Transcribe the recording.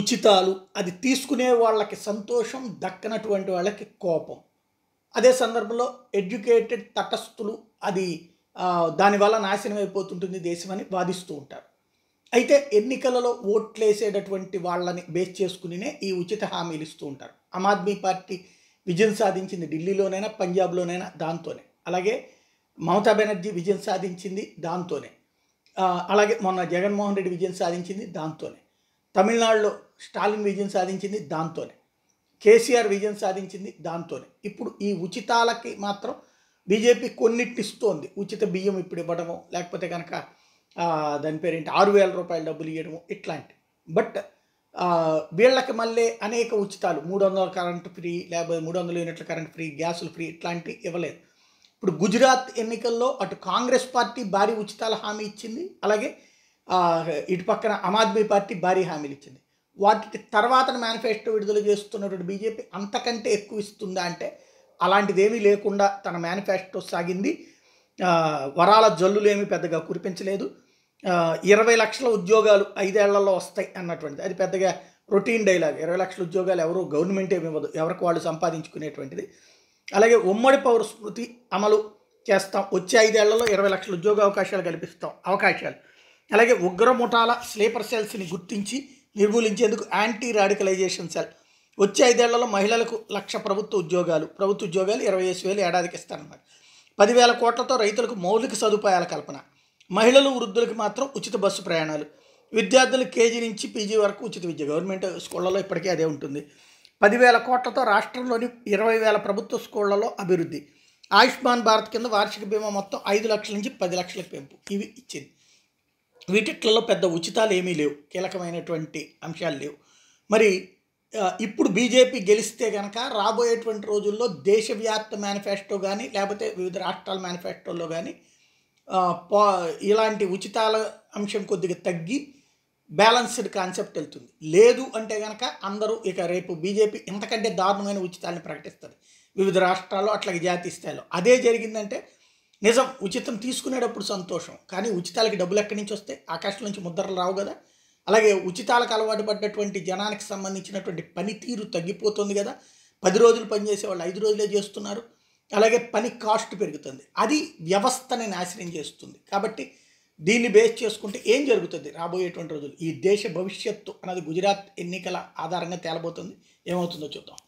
ఉచితాలు అది తీసుకునే వాళ్ళకి సంతోషం దక్కనటువంటి వాళ్ళకి కోపం అదే సందర్భంలో ఎడ్యుకేటెడ్ తటస్థులు అది దానివల్ల నాశనం అయిపోతుంటుంది దేశమని వాదిస్తూ ఉంటారు అయితే ఎన్నికలలో ఓట్లేసేటటువంటి వాళ్ళని బేస్ చేసుకునినే ఈ ఉచిత హామీలు ఇస్తూ ఉంటారు ఆమ్ ఆద్మీ పార్టీ విజయం సాధించింది ఢిల్లీలోనైనా పంజాబ్లోనైనా దాంతోనే అలాగే మమతా బెనర్జీ విజయం సాధించింది దాంతోనే అలాగే మొన్న జగన్మోహన్ రెడ్డి విజయం సాధించింది దాంతోనే తమిళనాడులో స్టాలిన్ విజయం సాధించింది దాంతోనే కేసీఆర్ విజయం సాధించింది దాంతోనే ఇప్పుడు ఈ ఉచితాలకి మాత్రం బీజేపీ కొన్నిటిస్తోంది ఉచిత బియ్యం ఇప్పుడు ఇవ్వడము లేకపోతే కనుక దాని పేరేంటి ఆరు వేల రూపాయల డబ్బులు ఇవ్వడము ఇట్లాంటి బట్ వీళ్ళకి మళ్ళీ అనేక ఉచితాలు మూడు వందల కరెంట్ ఫ్రీ లేకపోతే మూడు వందల యూనిట్ల కరెంట్ ఫ్రీ గ్యాసులు ఫ్రీ ఇట్లాంటివి ఇవ్వలేదు ఇప్పుడు గుజరాత్ ఎన్నికల్లో అటు కాంగ్రెస్ పార్టీ భారీ ఉచితాల హామీ ఇచ్చింది అలాగే ఇటు పక్కన ఆమ్ ఆద్మీ పార్టీ భారీ హామీలు ఇచ్చింది వాటి తర్వాత మేనిఫెస్టో విడుదల చేస్తున్నటువంటి బీజేపీ అంతకంటే ఎక్కువ ఇస్తుందా అంటే అలాంటిదేమీ లేకుండా తన మేనిఫెస్టో సాగింది వరాల ఏమి పెద్దగా కురిపించలేదు ఇరవై లక్షల ఉద్యోగాలు ఐదేళ్లలో వస్తాయి అన్నటువంటిది అది పెద్దగా రొటీన్ డైలాగ్ ఇరవై లక్షల ఉద్యోగాలు ఎవరు గవర్నమెంట్ ఏమి ఇవ్వదు ఎవరికి వాళ్ళు సంపాదించుకునేటువంటిది అలాగే ఉమ్మడి పౌర స్మృతి అమలు చేస్తాం వచ్చే ఐదేళ్లలో ఇరవై లక్షల ఉద్యోగ అవకాశాలు కల్పిస్తాం అవకాశాలు అలాగే ఉగ్ర ముఠాల స్లీపర్ సెల్స్ని గుర్తించి నిర్మూలించేందుకు యాంటీ రాడికలైజేషన్ సెల్ వచ్చే ఐదేళ్లలో మహిళలకు లక్ష ప్రభుత్వ ఉద్యోగాలు ప్రభుత్వ ఉద్యోగాలు ఇరవై ఐదు వేలు ఏడాదికి ఇస్తారన్నారు పదివేల కోట్లతో రైతులకు మౌలిక సదుపాయాల కల్పన మహిళలు వృద్ధులకు మాత్రం ఉచిత బస్సు ప్రయాణాలు విద్యార్థులు కేజీ నుంచి పీజీ వరకు ఉచిత విద్య గవర్నమెంట్ స్కూళ్ళలో ఇప్పటికీ అదే ఉంటుంది పదివేల కోట్లతో రాష్ట్రంలోని ఇరవై వేల ప్రభుత్వ స్కూళ్లలో అభివృద్ధి ఆయుష్మాన్ భారత్ కింద వార్షిక బీమా మొత్తం ఐదు లక్షల నుంచి పది లక్షల పెంపు ఇవి ఇచ్చింది వీటిట్లలో పెద్ద ఉచితాలు ఏమీ లేవు కీలకమైనటువంటి అంశాలు లేవు మరి ఇప్పుడు బీజేపీ గెలిస్తే కనుక రాబోయేటువంటి రోజుల్లో దేశవ్యాప్త మేనిఫెస్టో కానీ లేకపోతే వివిధ రాష్ట్రాల మేనిఫెస్టోలో కానీ పా ఇలాంటి ఉచితాల అంశం కొద్దిగా తగ్గి బ్యాలెన్స్డ్ కాన్సెప్ట్ వెళ్తుంది లేదు అంటే కనుక అందరూ ఇక రేపు బీజేపీ ఇంతకంటే దారుణమైన ఉచితాలను ప్రకటిస్తుంది వివిధ రాష్ట్రాల్లో అట్లాగే జాతీయ స్థాయిలో అదే జరిగిందంటే నిజం ఉచితం తీసుకునేటప్పుడు సంతోషం కానీ ఉచితాలకి డబ్బులు ఎక్కడి నుంచి వస్తాయి ఆకాశం నుంచి ముద్రలు రావు కదా అలాగే ఉచితాలకు అలవాటు పడ్డటువంటి జనానికి సంబంధించినటువంటి పనితీరు తగ్గిపోతుంది కదా పది రోజులు పనిచేసే వాళ్ళు ఐదు రోజులే చేస్తున్నారు అలాగే పని కాస్ట్ పెరుగుతుంది అది వ్యవస్థని నాశనం చేస్తుంది కాబట్టి దీన్ని బేస్ చేసుకుంటే ఏం జరుగుతుంది రాబోయేటువంటి రోజులు ఈ దేశ భవిష్యత్తు అన్నది గుజరాత్ ఎన్నికల ఆధారంగా తేలబోతుంది ఏమవుతుందో చూద్దాం